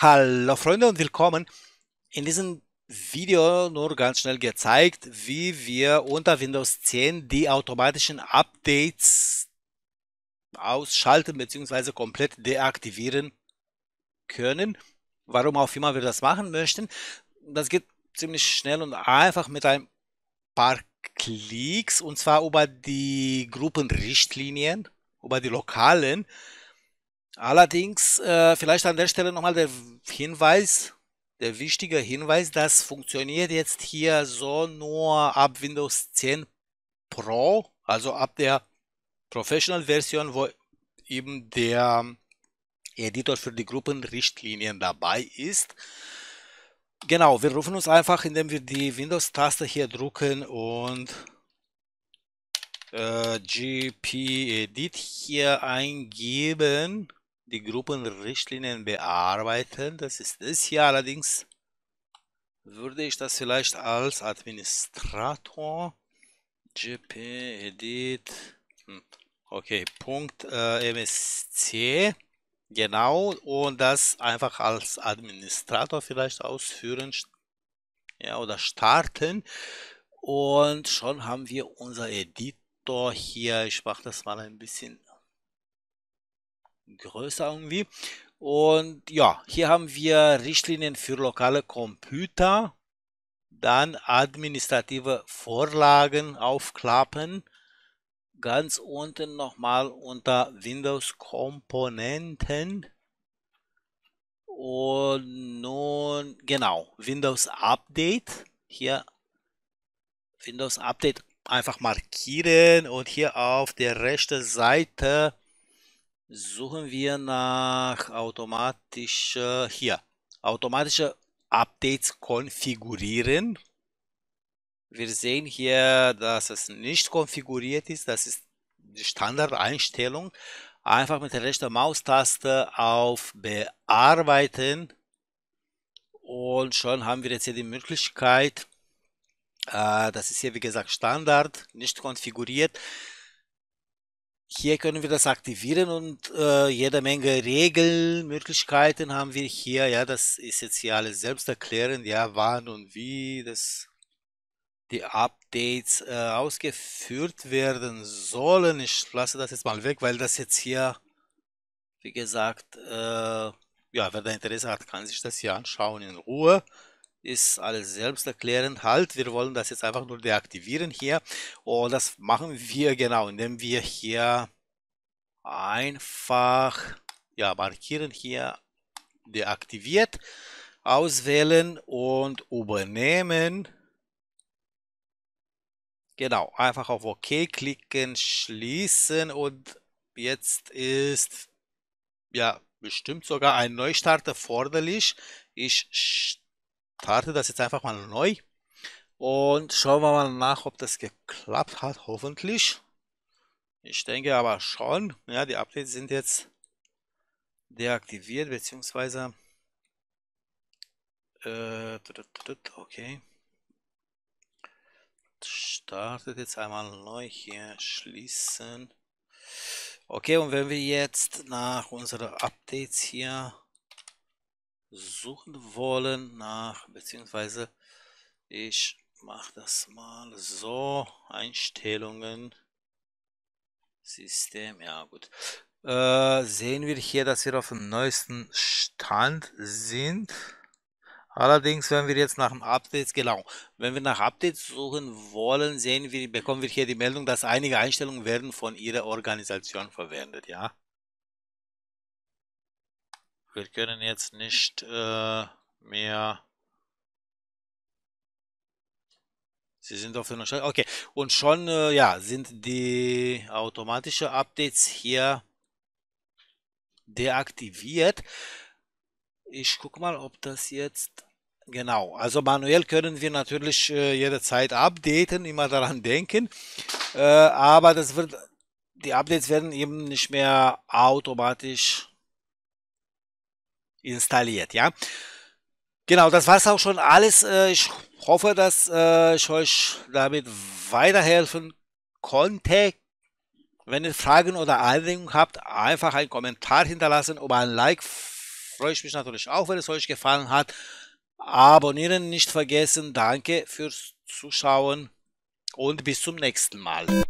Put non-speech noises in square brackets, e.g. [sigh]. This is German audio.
Hallo Freunde und willkommen. In diesem Video nur ganz schnell gezeigt, wie wir unter Windows 10 die automatischen Updates ausschalten bzw. komplett deaktivieren können. Warum auch immer wir das machen möchten. Das geht ziemlich schnell und einfach mit ein paar Klicks und zwar über die Gruppenrichtlinien, über die lokalen. Allerdings, äh, vielleicht an der Stelle nochmal der Hinweis, der wichtige Hinweis, das funktioniert jetzt hier so nur ab Windows 10 Pro, also ab der Professional-Version, wo eben der Editor für die Gruppenrichtlinien dabei ist. Genau, wir rufen uns einfach, indem wir die Windows-Taste hier drücken und äh, GP-Edit hier eingeben die Gruppenrichtlinien bearbeiten. Das ist das hier allerdings. Würde ich das vielleicht als Administrator gp edit hm, okay Punkt äh, msc genau und das einfach als Administrator vielleicht ausführen ja oder starten und schon haben wir unser Editor hier ich mache das mal ein bisschen größer irgendwie. Und ja, hier haben wir Richtlinien für lokale Computer, dann administrative Vorlagen aufklappen, ganz unten nochmal unter Windows Komponenten und nun genau Windows Update hier Windows Update einfach markieren und hier auf der rechten Seite Suchen wir nach automatische hier automatische Updates konfigurieren. Wir sehen hier, dass es nicht konfiguriert ist. Das ist die Standardeinstellung. Einfach mit der rechten Maustaste auf Bearbeiten und schon haben wir jetzt hier die Möglichkeit, äh, das ist hier wie gesagt Standard, nicht konfiguriert hier können wir das aktivieren und äh, jede Menge Regelmöglichkeiten haben wir hier. Ja, das ist jetzt hier alles selbst erklärend. Ja, wann und wie das die Updates äh, ausgeführt werden sollen. Ich lasse das jetzt mal weg, weil das jetzt hier, wie gesagt, äh, ja, wer da Interesse hat, kann sich das hier anschauen in Ruhe ist alles selbsterklärend. Halt, wir wollen das jetzt einfach nur deaktivieren hier. Und das machen wir genau, indem wir hier einfach ja, markieren hier deaktiviert, auswählen und übernehmen. Genau, einfach auf OK klicken, schließen und jetzt ist ja bestimmt sogar ein Neustart erforderlich. Ich starte das jetzt einfach mal neu und schauen wir mal nach, ob das geklappt hat, hoffentlich. Ich denke aber schon, ja, die Updates sind jetzt deaktiviert, beziehungsweise, äh, okay, startet jetzt einmal neu hier, schließen. Okay, und wenn wir jetzt nach unseren Updates hier suchen wollen nach, beziehungsweise ich mache das mal so, Einstellungen, System, ja gut. Äh, sehen wir hier, dass wir auf dem neuesten Stand sind. Allerdings, wenn wir jetzt nach dem Update, genau, wenn wir nach Updates suchen wollen, sehen wir, bekommen wir hier die Meldung, dass einige Einstellungen werden von Ihrer Organisation verwendet, ja wir können jetzt nicht äh, mehr... Sie sind auf der Stelle. Okay, und schon äh, ja, sind die automatischen Updates hier deaktiviert. Ich gucke mal, ob das jetzt genau. Also manuell können wir natürlich äh, jederzeit updaten, immer daran [laughs] denken, äh, aber das wird die Updates werden eben nicht mehr automatisch installiert, ja. Genau, das war's auch schon alles. Äh, ich hoffe, dass äh, ich euch damit weiterhelfen konnte. Wenn ihr Fragen oder Anregungen habt, einfach einen Kommentar hinterlassen oder ein Like. Freue ich mich natürlich auch, wenn es euch gefallen hat. Abonnieren nicht vergessen. Danke fürs Zuschauen und bis zum nächsten Mal.